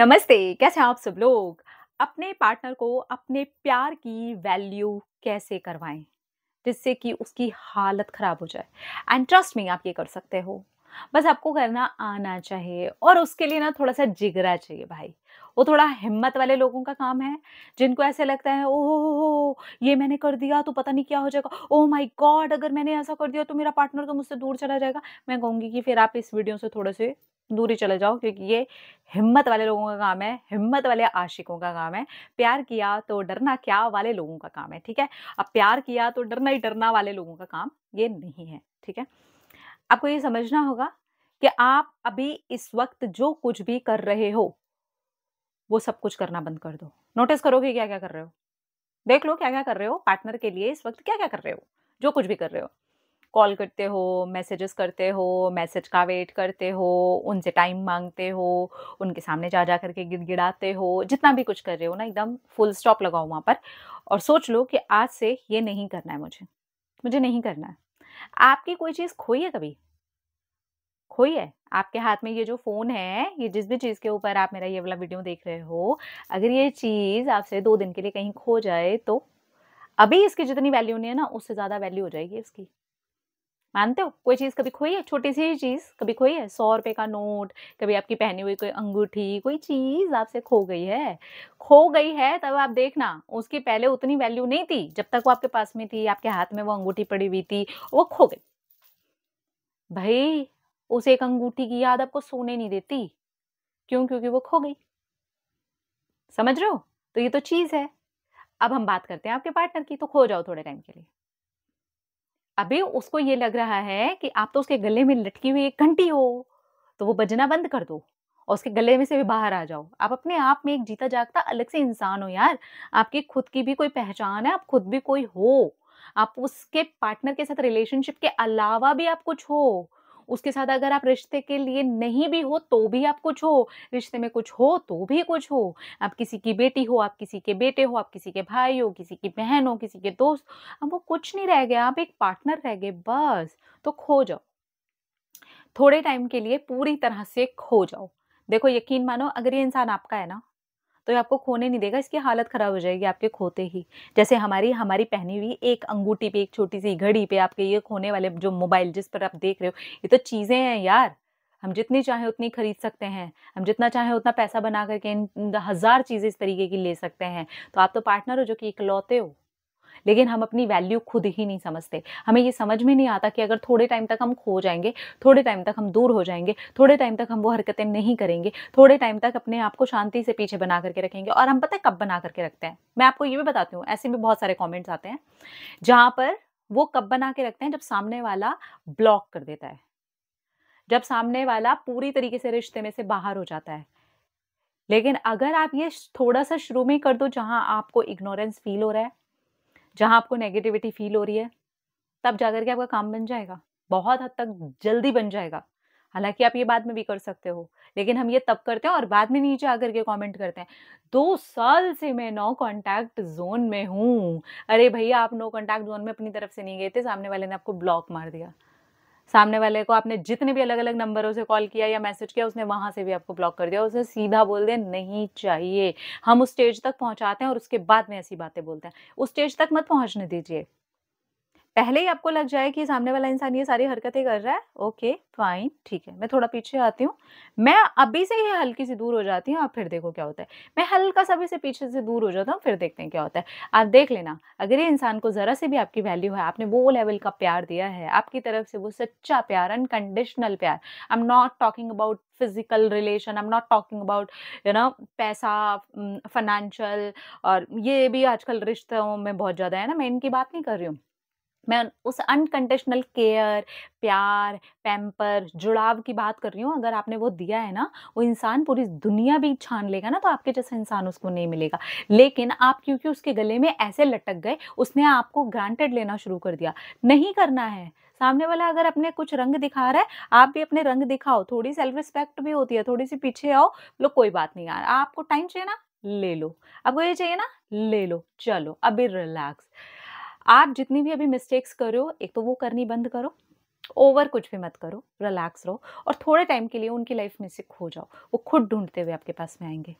नमस्ते कैसे हैं आप सब लोग अपने पार्टनर को अपने प्यार की वैल्यू कैसे करवाएं जिससे कि उसकी हालत ख़राब हो जाए एंड ट्रस्ट में आप ये कर सकते हो बस आपको करना आना चाहिए और उसके लिए ना थोड़ा सा जिगरा चाहिए भाई वो थोड़ा हिम्मत वाले लोगों का काम है जिनको ऐसे लगता है ओह ये मैंने कर दिया तो पता नहीं क्या हो जाएगा ओह माय गॉड अगर मैंने ऐसा कर दिया तो मेरा पार्टनर तो मुझसे दूर चला जाएगा मैं कहूँगी कि फिर आप इस वीडियो से थोड़े से दूरी चले जाओ क्योंकि ये हिम्मत वाले लोगों का काम है हिम्मत वाले आशिकों का काम है प्यार किया तो डरना क्या वाले लोगों का काम है ठीक है अब प्यार किया तो डरना ही डरना वाले लोगों का काम ये नहीं है ठीक है आपको ये समझना होगा कि आप अभी इस वक्त जो कुछ भी कर रहे हो वो सब कुछ करना बंद कर दो नोटिस करोगे क्या क्या कर रहे हो देख लो क्या क्या कर रहे हो पार्टनर के लिए इस वक्त क्या क्या कर रहे हो जो कुछ भी कर रहे हो कॉल करते हो मैसेजेस करते हो मैसेज का वेट करते हो उनसे टाइम मांगते हो उनके सामने जा जा करके गिड़गिड़ाते हो जितना भी कुछ कर रहे हो ना एकदम फुल स्टॉप लगाओ वहाँ पर और सोच लो कि आज से ये नहीं करना है मुझे मुझे नहीं करना है आपकी कोई चीज़ खोई है कभी खोई है आपके हाथ में ये जो फ़ोन है ये जिस भी चीज़ के ऊपर आप मेरा ये वाला वीडियो देख रहे हो अगर ये चीज़ आपसे दो दिन के लिए कहीं खो जाए तो अभी इसकी जितनी वैल्यू नहीं है ना उससे ज़्यादा वैल्यू हो जाएगी इसकी मानते हो कोई चीज़ कभी खोई है छोटी सी चीज़ कभी खोई है सौ रुपए का नोट कभी आपकी पहनी हुई कोई अंगूठी कोई चीज़ आपसे खो गई है खो गई है तब आप देखना उसकी पहले उतनी वैल्यू नहीं थी जब तक वो आपके पास में थी आपके हाथ में वो अंगूठी पड़ी हुई थी वो खो गई भाई उस एक अंगूठी की याद आपको सोने नहीं देती क्यों क्योंकि वो खो गई समझ रहे हो तो ये तो चीज़ है अब हम बात करते हैं आपके पार्टनर की तो खो जाओ थोड़े टाइम के लिए अभी उसको ये लग रहा है कि आप तो उसके गले में लटकी हुई एक घंटी हो तो वो बजना बंद कर दो और उसके गले में से भी बाहर आ जाओ आप अपने आप में एक जीता जागता अलग से इंसान हो यार आपकी खुद की भी कोई पहचान है आप खुद भी कोई हो आप उसके पार्टनर के साथ रिलेशनशिप के अलावा भी आप कुछ हो उसके साथ अगर आप रिश्ते के लिए नहीं भी हो तो भी आप कुछ हो रिश्ते में कुछ हो तो भी कुछ हो आप किसी की बेटी हो आप किसी के बेटे हो आप किसी के भाई हो किसी की बहन हो किसी के दोस्त अब वो कुछ नहीं रह गया आप एक पार्टनर रह गए बस तो खो जाओ थोड़े टाइम के लिए पूरी तरह से खो जाओ देखो यकीन मानो अगर ये इंसान आपका है ना तो ये आपको खोने नहीं देगा इसकी हालत ख़राब हो जाएगी आपके खोते ही जैसे हमारी हमारी पहनी हुई एक अंगूठी पे एक छोटी सी घड़ी पे आपके ये खोने वाले जो मोबाइल जिस पर आप देख रहे हो ये तो चीज़ें हैं यार हम जितनी चाहें उतनी खरीद सकते हैं हम जितना चाहें उतना पैसा बना करके इन हज़ार चीज़ें इस तरीके की ले सकते हैं तो आप तो पार्टनर हो जो कि इकलौते हो लेकिन हम अपनी वैल्यू खुद ही नहीं समझते हमें ये समझ में नहीं आता कि अगर थोड़े टाइम तक हम खो जाएंगे थोड़े टाइम तक हम दूर हो जाएंगे थोड़े टाइम तक हम वो हरकतें नहीं करेंगे थोड़े टाइम तक अपने आप को शांति से पीछे बना करके रखेंगे और हम पता है कब बना करके रखते हैं मैं आपको ये भी बताती हूँ ऐसे भी बहुत सारे कॉमेंट्स आते हैं जहाँ पर वो कब बना के रखते हैं जब सामने वाला ब्लॉक कर देता है जब सामने वाला पूरी तरीके से रिश्ते में से बाहर हो जाता है लेकिन अगर आप ये थोड़ा सा शुरू में कर दो जहाँ आपको इग्नोरेंस फील हो रहा है जहाँ आपको नेगेटिविटी फील हो रही है तब जाकर करके आपका काम बन जाएगा बहुत हद तक जल्दी बन जाएगा हालांकि आप ये बाद में भी कर सकते हो लेकिन हम ये तब करते हैं और बाद में नीचे आकर के कमेंट करते हैं दो साल से मैं नो कांटेक्ट जोन में हूँ अरे भैया आप नो कांटेक्ट जोन में अपनी तरफ से नहीं गए थे सामने वाले ने आपको ब्लॉक मार दिया सामने वाले को आपने जितने भी अलग अलग नंबरों से कॉल किया या मैसेज किया उसने वहाँ से भी आपको ब्लॉक कर दिया उसे सीधा बोल दिया नहीं चाहिए हम उस स्टेज तक पहुँचाते हैं और उसके बाद में ऐसी बातें बोलते हैं उस स्टेज तक मत पहुँचने दीजिए पहले ही आपको लग जाए कि सामने वाला इंसान ये सारी हरकतें कर रहा है ओके फाइन ठीक है मैं थोड़ा पीछे आती हूँ मैं अभी से ही हल्की सी दूर हो जाती हूँ आप फिर देखो क्या होता है मैं हल्का सा भी से पीछे से दूर हो जाता हूँ फिर देखते हैं क्या होता है आप देख लेना अगर ये इंसान को ज़रा से भी आपकी वैल्यू है आपने वो लेवल का प्यार दिया है आपकी तरफ से वो सच्चा प्यार अनकंडीशनल प्यार I am not talking about physical relation I am not talking about you know पैसा फाइनेंशियल और ये भी आजकल रिश्तों में बहुत ज़्यादा है ना मैं इनकी बात नहीं कर रही हूँ मैं उस अनकंडीशनल केयर प्यार पैम्पर जुड़ाव की बात कर रही हूँ अगर आपने वो दिया है ना वो इंसान पूरी दुनिया भी छान लेगा ना तो आपके जैसा इंसान उसको नहीं मिलेगा लेकिन आप क्योंकि उसके गले में ऐसे लटक गए उसने आपको ग्रांटेड लेना शुरू कर दिया नहीं करना है सामने वाला अगर अपने कुछ रंग दिखा रहा है आप भी अपने रंग दिखाओ थोड़ी सेल्फ रिस्पेक्ट भी होती है थोड़ी सी पीछे आओ लोग कोई बात नहीं आ रहा आपको टाइम चाहिए ना ले लो आपको ये चाहिए ना ले लो चलो अभी रिलैक्स आप जितनी भी अभी मिस्टेक्स करो एक तो वो करनी बंद करो ओवर कुछ भी मत करो रिलैक्स रहो और थोड़े टाइम के लिए उनकी लाइफ में से खो जाओ वो खुद ढूंढते हुए आपके पास में आएंगे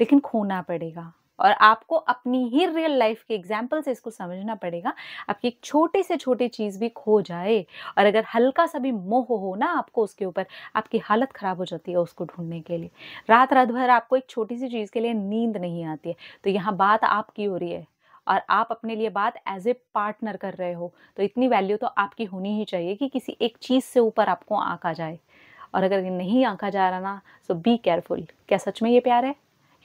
लेकिन खोना पड़ेगा और आपको अपनी ही रियल लाइफ के एग्जाम्पल से इसको समझना पड़ेगा आपकी एक छोटी से छोटी चीज़ भी खो जाए और अगर हल्का सा भी मोह हो ना आपको उसके ऊपर आपकी हालत ख़राब हो जाती है उसको ढूंढने के लिए रात रात भर आपको एक छोटी सी चीज़ के लिए नींद नहीं आती है तो यहाँ बात आपकी हो रही है और आप अपने लिए बात एज ए पार्टनर कर रहे हो तो इतनी वैल्यू तो आपकी होनी ही चाहिए कि किसी एक चीज़ से ऊपर आपको आँका जाए और अगर ये नहीं आंका जा रहा ना सो बी केयरफुल क्या सच में ये प्यार है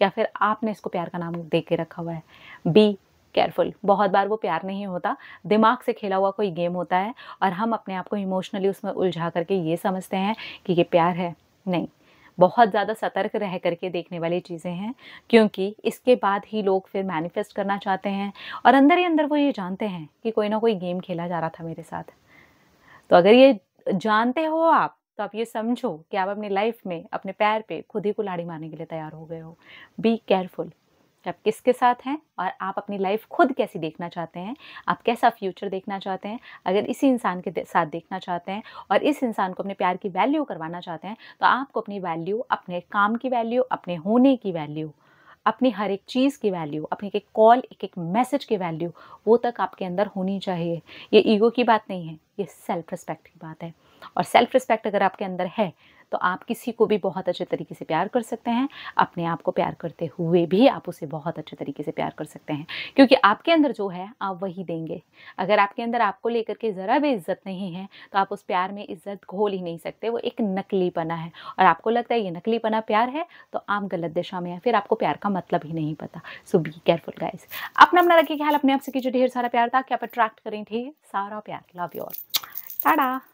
या फिर आपने इसको प्यार का नाम दे के रखा हुआ है बी केयरफुल बहुत बार वो प्यार नहीं होता दिमाग से खेला हुआ कोई गेम होता है और हम अपने आप को इमोशनली उसमें उलझा करके ये समझते हैं कि ये प्यार है नहीं बहुत ज़्यादा सतर्क रह करके देखने वाली चीज़ें हैं क्योंकि इसके बाद ही लोग फिर मैनिफेस्ट करना चाहते हैं और अंदर ही अंदर वो ये जानते हैं कि कोई ना कोई गेम खेला जा रहा था मेरे साथ तो अगर ये जानते हो आप तो आप ये समझो कि आप अपनी लाइफ में अपने पैर पे खुद ही लाड़ी मारने के लिए तैयार हो गए हो बी केयरफुल आप किसके साथ हैं और आप अपनी लाइफ खुद कैसी देखना चाहते हैं आप कैसा फ्यूचर देखना चाहते हैं अगर इसी इंसान के साथ देखना चाहते हैं और इस इंसान को अपने प्यार की वैल्यू करवाना चाहते हैं तो आपको अपनी वैल्यू अपने काम की वैल्यू अपने होने की वैल्यू अपनी हर एक चीज़ की वैल्यू अपने एक एक कॉल एक एक मैसेज की वैल्यू वो तक आपके अंदर होनी चाहिए ये ईगो की बात नहीं है ये सेल्फ रिस्पेक्ट की बात है और सेल्फ रिस्पेक्ट अगर आपके अंदर है तो आप किसी को भी बहुत अच्छे तरीके से प्यार कर सकते हैं अपने आप को प्यार करते हुए भी आप उसे बहुत अच्छे तरीके से प्यार कर सकते हैं क्योंकि आपके अंदर जो है आप वही देंगे अगर आपके अंदर आपको लेकर के ज़रा भी इज्जत नहीं है तो आप उस प्यार में इज्जत घोल ही नहीं सकते वो एक नकलीपना है और आपको लगता है ये नकलीपना प्यार है तो आप गलत दिशा में है फिर आपको प्यार का मतलब ही नहीं पता सो बी केयरफुल गाइज अपना अपना रखिए ख्याल अपने आप से कीजिए ढेर सारा प्यार था कि आप अट्रैक्ट करें ठीक सारा प्यार लव योर टाटा